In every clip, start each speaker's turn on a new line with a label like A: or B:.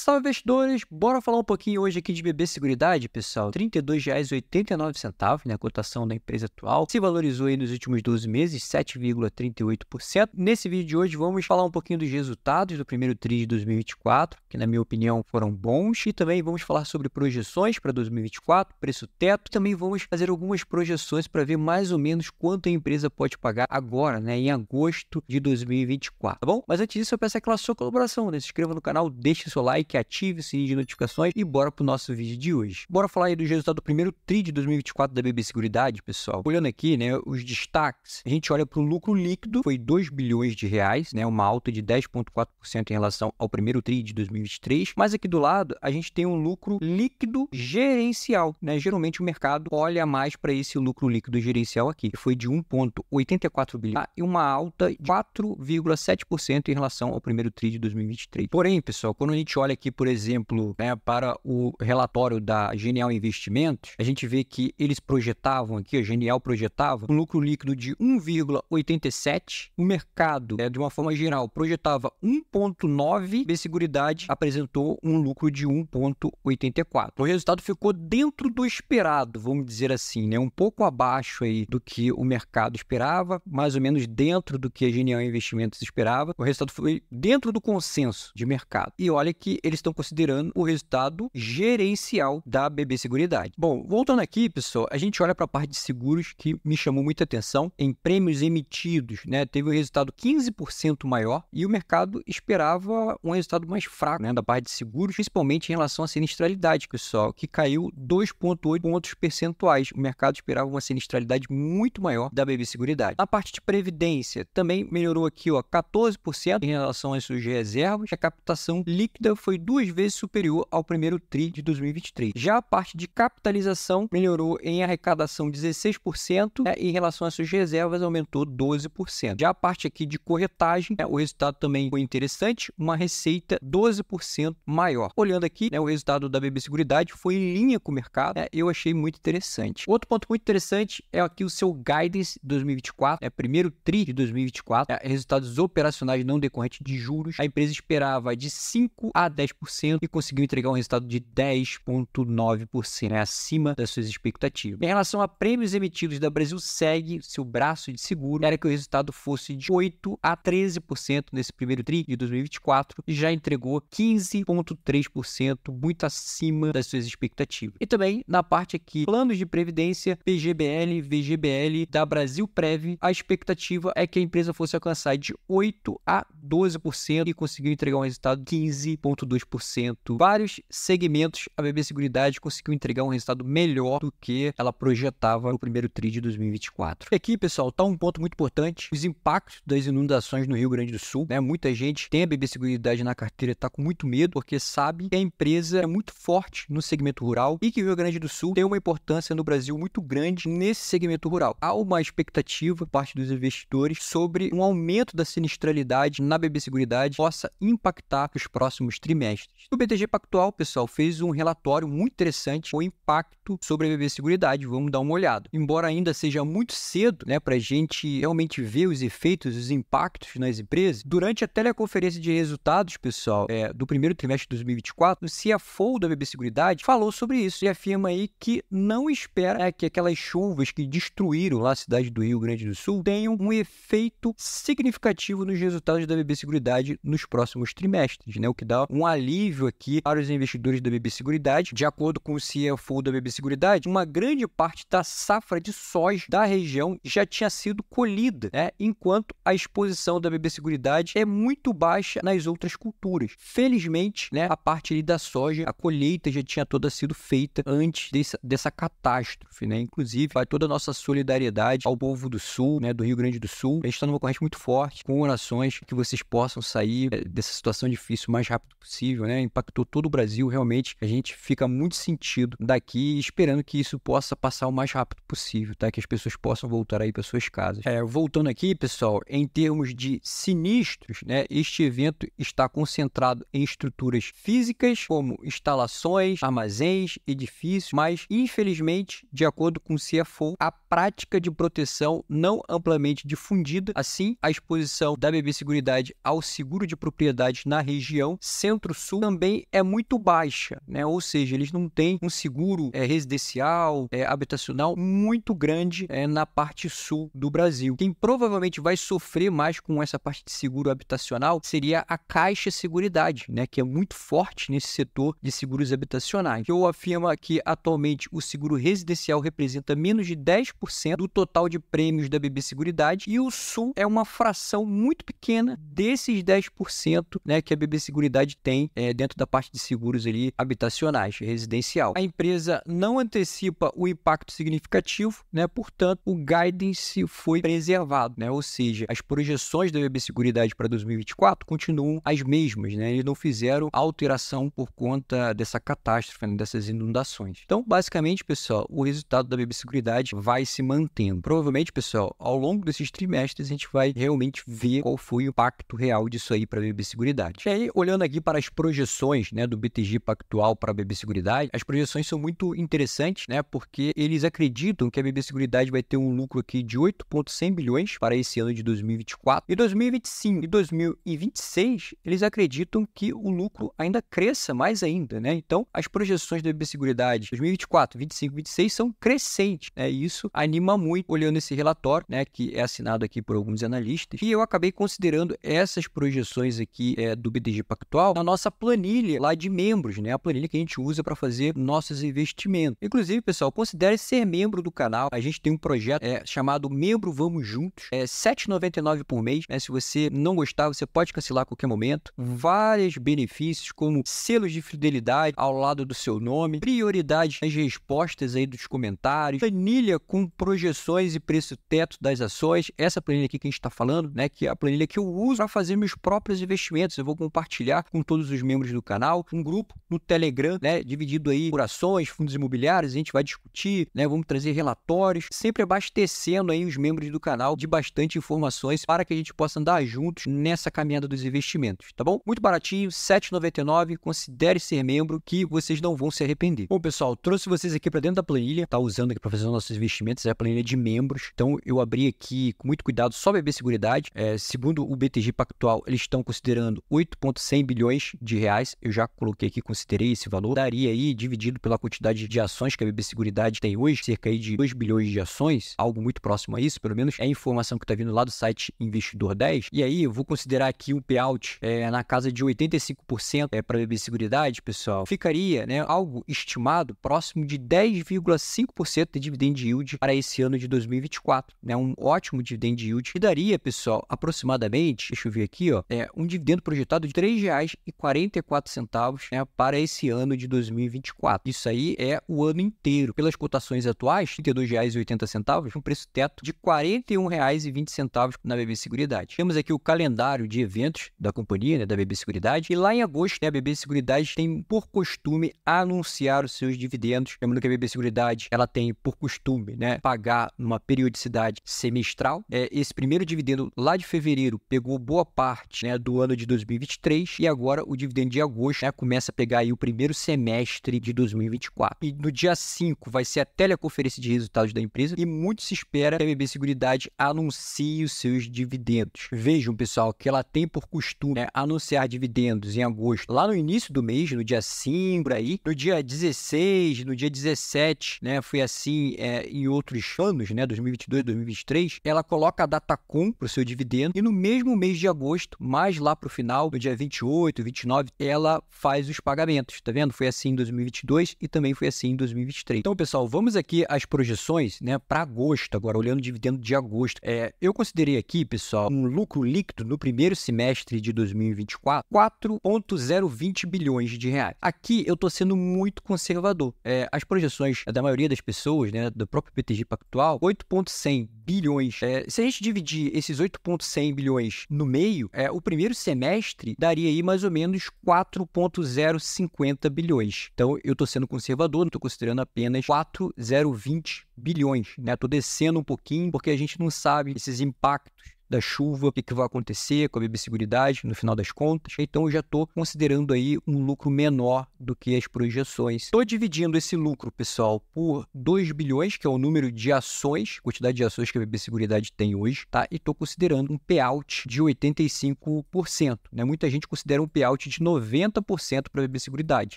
A: Salve investidores, bora falar um pouquinho hoje aqui de BB Seguridade, pessoal. R$ 32,89, né, a cotação da empresa atual. Se valorizou aí nos últimos 12 meses, 7,38%. Nesse vídeo de hoje vamos falar um pouquinho dos resultados do primeiro TRI de 2024, que na minha opinião foram bons, e também vamos falar sobre projeções para 2024, preço teto, e também vamos fazer algumas projeções para ver mais ou menos quanto a empresa pode pagar agora, né, em agosto de 2024, tá bom? Mas antes disso eu peço aquela sua colaboração, né? Se inscreva no canal, deixe seu like, like, ative o sininho de notificações e bora pro nosso vídeo de hoje. Bora falar aí dos resultados do primeiro TRI de 2024 da BB Seguridade, pessoal. Olhando aqui, né, os destaques, a gente olha pro lucro líquido, foi 2 bilhões de reais, né, uma alta de 10.4% em relação ao primeiro TRI de 2023, mas aqui do lado a gente tem um lucro líquido gerencial, né? Geralmente o mercado olha mais para esse lucro líquido gerencial aqui, que foi de 1.84 bilhão e uma alta de 4,7% em relação ao primeiro TRI de 2023. Porém, pessoal, quando a gente olha aqui, por exemplo, né, para o relatório da Genial Investimentos, a gente vê que eles projetavam aqui, a Genial projetava um lucro líquido de 1,87. O mercado, né, de uma forma geral, projetava 1,9. seguridade apresentou um lucro de 1,84. O resultado ficou dentro do esperado, vamos dizer assim, né, um pouco abaixo aí do que o mercado esperava, mais ou menos dentro do que a Genial Investimentos esperava. O resultado foi dentro do consenso de mercado. E olha que eles estão considerando o resultado gerencial da BB Seguridade. Bom, voltando aqui, pessoal, a gente olha para a parte de seguros que me chamou muita atenção em prêmios emitidos, né? Teve um resultado 15% maior e o mercado esperava um resultado mais fraco, né, da parte de seguros, principalmente em relação à sinistralidade, pessoal, que caiu 2.8 pontos percentuais. O mercado esperava uma sinistralidade muito maior da BB Seguridade. A parte de previdência, também melhorou aqui, ó, 14% em relação às suas reservas. A captação líquida foi foi duas vezes superior ao primeiro TRI de 2023. Já a parte de capitalização melhorou em arrecadação 16%, né, em relação às suas reservas aumentou 12%. Já a parte aqui de corretagem, né, o resultado também foi interessante, uma receita 12% maior. Olhando aqui, né, o resultado da BB Seguridade foi em linha com o mercado, né, eu achei muito interessante. Outro ponto muito interessante é aqui o seu guidance 2024, é né, primeiro TRI de 2024, né, resultados operacionais não decorrentes de juros. A empresa esperava de 5 a 10% e conseguiu entregar um resultado de 10,9%, né? acima das suas expectativas. Em relação a prêmios emitidos da Brasil segue seu braço de seguro era que o resultado fosse de 8 a 13% nesse primeiro tri de 2024 e já entregou 15,3%, muito acima das suas expectativas. E também na parte aqui, planos de previdência, PGBL, VGBL da Brasil Prev, a expectativa é que a empresa fosse alcançar de 8 a 12% e conseguiu entregar um resultado de 15,2%. 2%. Vários segmentos a BB Seguridade conseguiu entregar um resultado melhor do que ela projetava no primeiro TRI de 2024. E aqui, pessoal, está um ponto muito importante, os impactos das inundações no Rio Grande do Sul. Né? Muita gente tem a BB Seguridade na carteira, está com muito medo, porque sabe que a empresa é muito forte no segmento rural e que o Rio Grande do Sul tem uma importância no Brasil muito grande nesse segmento rural. Há uma expectativa por parte dos investidores sobre um aumento da sinistralidade na BB Seguridade possa impactar os próximos trimestres trimestres. O BTG Pactual, pessoal, fez um relatório muito interessante com o impacto sobre a BB Seguridade. Vamos dar uma olhada. Embora ainda seja muito cedo né, para a gente realmente ver os efeitos, os impactos nas empresas, durante a teleconferência de resultados, pessoal, é, do primeiro trimestre de 2024, o CFO da BB Seguridade falou sobre isso e afirma aí que não espera né, que aquelas chuvas que destruíram lá a cidade do Rio Grande do Sul tenham um efeito significativo nos resultados da BB Seguridade nos próximos trimestres, né, o que dá um alívio aqui para os investidores da BB Seguridade. De acordo com o CFO da BB Seguridade, uma grande parte da safra de soja da região já tinha sido colhida, né? enquanto a exposição da BB Seguridade é muito baixa nas outras culturas. Felizmente, né, a parte ali da soja, a colheita já tinha toda sido feita antes dessa, dessa catástrofe. Né? Inclusive, vai toda a nossa solidariedade ao povo do Sul, né, do Rio Grande do Sul. A gente está numa corrente muito forte, com orações que vocês possam sair é, dessa situação difícil o mais rápido possível possível, né? Impactou todo o Brasil. Realmente, a gente fica muito sentido daqui, esperando que isso possa passar o mais rápido possível, tá? Que as pessoas possam voltar aí para suas casas. É, voltando aqui, pessoal, em termos de sinistros, né? Este evento está concentrado em estruturas físicas, como instalações, armazéns, edifícios, mas, infelizmente, de acordo com o CFO, a prática de proteção não amplamente difundida, assim, a exposição da BB Seguridade ao seguro de propriedade na região, centro para sul também é muito baixa, né? Ou seja, eles não têm um seguro é, residencial, é, habitacional muito grande é, na parte sul do Brasil. Quem provavelmente vai sofrer mais com essa parte de seguro habitacional seria a Caixa Seguridade, né? Que é muito forte nesse setor de seguros habitacionais. Eu afirma que atualmente o seguro residencial representa menos de 10% do total de prêmios da BB Seguridade e o sul é uma fração muito pequena desses 10%, né? Que a BB Seguridade tem é, dentro da parte de seguros ali habitacionais, residencial. A empresa não antecipa o impacto significativo, né? Portanto, o guidance foi preservado, né? Ou seja, as projeções da BB Seguridade para 2024 continuam as mesmas, né? Eles não fizeram alteração por conta dessa catástrofe, né? dessas inundações. Então, basicamente, pessoal, o resultado da BB Seguridade vai se mantendo. Provavelmente, pessoal, ao longo desses trimestres a gente vai realmente ver qual foi o impacto real disso aí para a BB Seguridade. E aí, olhando aqui para para as projeções né, do BTG Pactual para a BB Seguridade, as projeções são muito interessantes, né, porque eles acreditam que a BB Seguridade vai ter um lucro aqui de 8,100 bilhões para esse ano de 2024. E 2025 e 2026, eles acreditam que o lucro ainda cresça mais ainda. Né? Então, as projeções da BB Seguridade 2024, e 2026 são crescentes. Né? E isso anima muito olhando esse relatório, né, que é assinado aqui por alguns analistas. E eu acabei considerando essas projeções aqui é, do BTG Pactual na nossa planilha lá de membros, né? A planilha que a gente usa para fazer nossos investimentos. Inclusive, pessoal, considere ser membro do canal. A gente tem um projeto é, chamado Membro Vamos Juntos. É R$ 7,99 por mês. Né? Se você não gostar, você pode cancelar a qualquer momento. Vários benefícios, como selos de fidelidade ao lado do seu nome, prioridade nas respostas aí dos comentários, planilha com projeções e preço teto das ações. Essa planilha aqui que a gente está falando, né? Que é a planilha que eu uso para fazer meus próprios investimentos. Eu vou compartilhar com todo todos os membros do canal, um grupo no Telegram, né, dividido aí por ações, fundos imobiliários, a gente vai discutir, né, vamos trazer relatórios, sempre abastecendo aí os membros do canal de bastante informações para que a gente possa andar juntos nessa caminhada dos investimentos, tá bom? Muito baratinho, 7,99, considere ser membro que vocês não vão se arrepender. Bom, pessoal, trouxe vocês aqui para dentro da planilha, tá usando aqui para fazer os nossos investimentos, é a planilha de membros, então eu abri aqui com muito cuidado só BB Seguridade, é, segundo o BTG Pactual, eles estão considerando 8,100 bilhões de reais. Eu já coloquei aqui, considerei esse valor. Daria aí, dividido pela quantidade de ações que a BB Seguridade tem hoje, cerca aí de 2 bilhões de ações, algo muito próximo a isso, pelo menos é a informação que está vindo lá do site Investidor 10. E aí, eu vou considerar aqui um payout é, na casa de 85% é, para a BB Seguridade, pessoal. Ficaria né, algo estimado próximo de 10,5% de dividend yield para esse ano de 2024. Né, um ótimo dividend yield. que daria, pessoal, aproximadamente, deixa eu ver aqui, ó, é, um dividendo projetado de R$ 3,40 44 centavos né, para esse ano de 2024. Isso aí é o ano inteiro. Pelas cotações atuais, R$ 32,80, um preço teto de R$ 41,20 na BB Seguridade. Temos aqui o calendário de eventos da companhia, né, da BB Seguridade, e lá em agosto, né, a BB Seguridade tem por costume anunciar os seus dividendos. Lembrando que a BB Seguridade, ela tem por costume, né, pagar numa periodicidade semestral. É, esse primeiro dividendo lá de fevereiro pegou boa parte, né, do ano de 2023 e agora o dividendo de agosto, né? Começa a pegar aí o primeiro semestre de 2024. E no dia 5 vai ser a teleconferência de resultados da empresa e muito se espera que a MB Seguridade anuncie os seus dividendos. Vejam, pessoal, que ela tem por costume né, anunciar dividendos em agosto, lá no início do mês, no dia 5 por aí, no dia 16, no dia 17, né? Foi assim é, em outros anos, né? 2022, 2023, ela coloca a data com para o seu dividendo e no mesmo mês de agosto, mais lá para o final, no dia 28, 29, 2029, ela faz os pagamentos, tá vendo? Foi assim em 2022 e também foi assim em 2023. Então, pessoal, vamos aqui às projeções, né, para agosto, agora olhando o dividendo de agosto. É, eu considerei aqui, pessoal, um lucro líquido no primeiro semestre de 2024, 4.020 bilhões de reais. Aqui eu tô sendo muito conservador. É, as projeções da maioria das pessoas, né, do próprio PTG Pactual, 8.100 bilhões. É, se a gente dividir esses 8.100 bilhões no meio, é, o primeiro semestre daria aí mais ou menos menos 4,050 bilhões. Então, eu estou sendo conservador, estou considerando apenas 4,020 bilhões. Estou né? descendo um pouquinho porque a gente não sabe esses impactos da chuva, o que, que vai acontecer com a Seguridade no final das contas. Então eu já estou considerando aí um lucro menor do que as projeções. Estou dividindo esse lucro, pessoal, por 2 bilhões, que é o número de ações, quantidade de ações que a BB Seguridade tem hoje, tá? E estou considerando um payout de 85%. Né? Muita gente considera um payout de 90% para a BB Seguridade,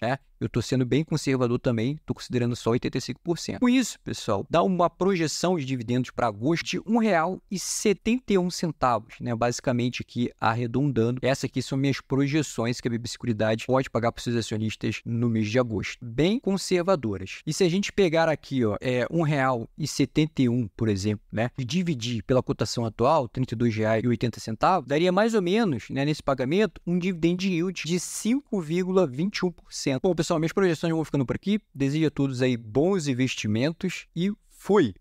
A: né? Eu estou sendo bem conservador também, estou considerando só 85%. Com isso, pessoal, dá uma projeção de dividendos para agosto de R$ 1,71 centavos, né? Basicamente aqui arredondando. Essas aqui são minhas projeções que a BB pode pagar para seus acionistas no mês de agosto. Bem conservadoras. E se a gente pegar aqui, ó, é um real e por exemplo, né? E dividir pela cotação atual, R$ 32,80, daria mais ou menos, né, nesse pagamento, um dividend yield de 5,21%. Bom, pessoal, minhas projeções vão ficando por aqui. Desejo a todos aí bons investimentos e fui!